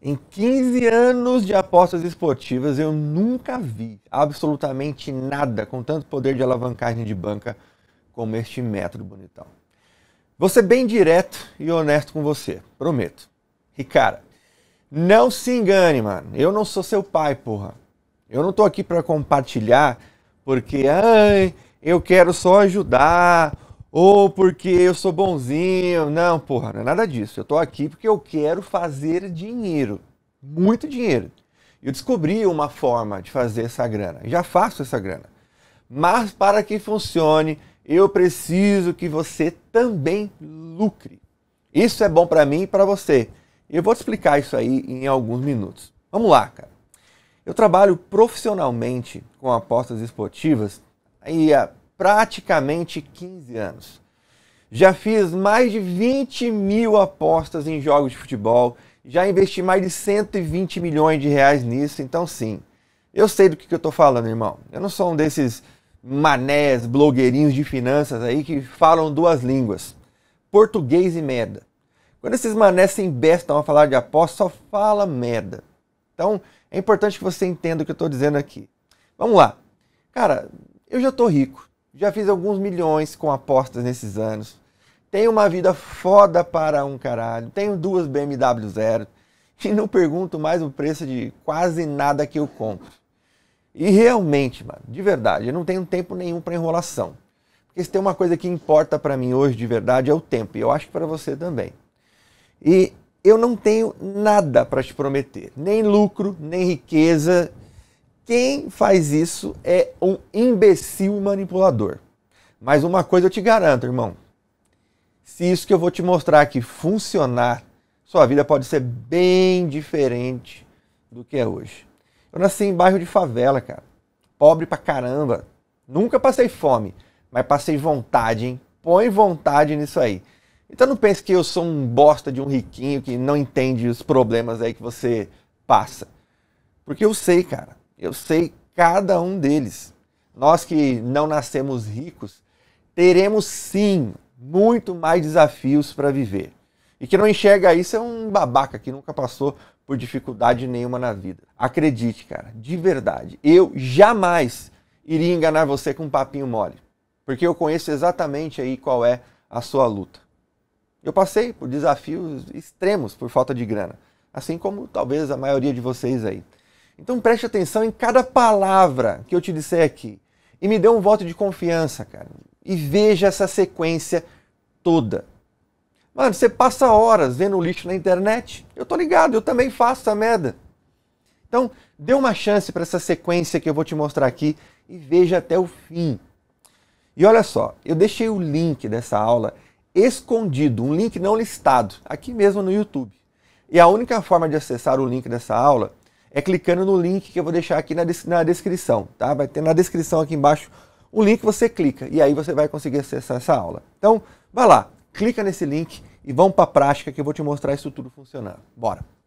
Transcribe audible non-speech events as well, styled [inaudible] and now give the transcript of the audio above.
Em 15 anos de apostas esportivas, eu nunca vi absolutamente nada com tanto poder de alavancagem de banca como este método bonitão. Vou ser bem direto e honesto com você, prometo. E cara, não se engane, mano. Eu não sou seu pai, porra. Eu não tô aqui para compartilhar porque ai, eu quero só ajudar ou porque eu sou bonzinho. Não, porra, não é nada disso. Eu tô aqui porque eu quero fazer dinheiro. Muito dinheiro. Eu descobri uma forma de fazer essa grana. Já faço essa grana. Mas para que funcione, eu preciso que você também lucre. Isso é bom para mim e para você. Eu vou te explicar isso aí em alguns minutos. Vamos lá, cara. Eu trabalho profissionalmente com apostas esportivas aí há praticamente 15 anos. Já fiz mais de 20 mil apostas em jogos de futebol, já investi mais de 120 milhões de reais nisso, então sim, eu sei do que, que eu estou falando, irmão. Eu não sou um desses manés, blogueirinhos de finanças aí que falam duas línguas, português e merda. Quando esses manés se embestam a falar de aposta, só fala merda. Então, é importante que você entenda o que eu estou dizendo aqui. Vamos lá. Cara, eu já estou rico. Já fiz alguns milhões com apostas nesses anos. Tenho uma vida foda para um caralho. Tenho duas BMW zero. [laughs] E não pergunto mais o preço de quase nada que eu compro. E realmente, mano, de verdade, eu não tenho tempo nenhum para enrolação. Porque se tem uma coisa que importa para mim hoje de verdade é o tempo. E eu acho que para você também. E eu não tenho nada para te prometer. Nem lucro, nem riqueza quem faz isso é um imbecil manipulador. Mas uma coisa eu te garanto, irmão. Se isso que eu vou te mostrar aqui funcionar, sua vida pode ser bem diferente do que é hoje. Eu nasci em bairro de favela, cara. Pobre pra caramba. Nunca passei fome, mas passei vontade, hein? Põe vontade nisso aí. Então não pense que eu sou um bosta de um riquinho que não entende os problemas aí que você passa. Porque eu sei, cara. Eu sei cada um deles. Nós que não nascemos ricos, teremos sim muito mais desafios para viver. E que não enxerga isso é um babaca que nunca passou por dificuldade nenhuma na vida. Acredite, cara, de verdade, eu jamais iria enganar você com um papinho mole, porque eu conheço exatamente aí qual é a sua luta. Eu passei por desafios extremos por falta de grana, assim como talvez a maioria de vocês aí. Então preste atenção em cada palavra que eu te disser aqui. E me dê um voto de confiança, cara. E veja essa sequência toda. Mano, você passa horas vendo lixo na internet. Eu tô ligado, eu também faço essa merda. Então, dê uma chance para essa sequência que eu vou te mostrar aqui e veja até o fim. E olha só, eu deixei o link dessa aula escondido, um link não listado, aqui mesmo no YouTube. E a única forma de acessar o link dessa aula é clicando no link que eu vou deixar aqui na, des na descrição, tá? Vai ter na descrição aqui embaixo o link, você clica e aí você vai conseguir acessar essa aula. Então, vai lá, clica nesse link e vamos para a prática que eu vou te mostrar isso tudo funcionando. Bora!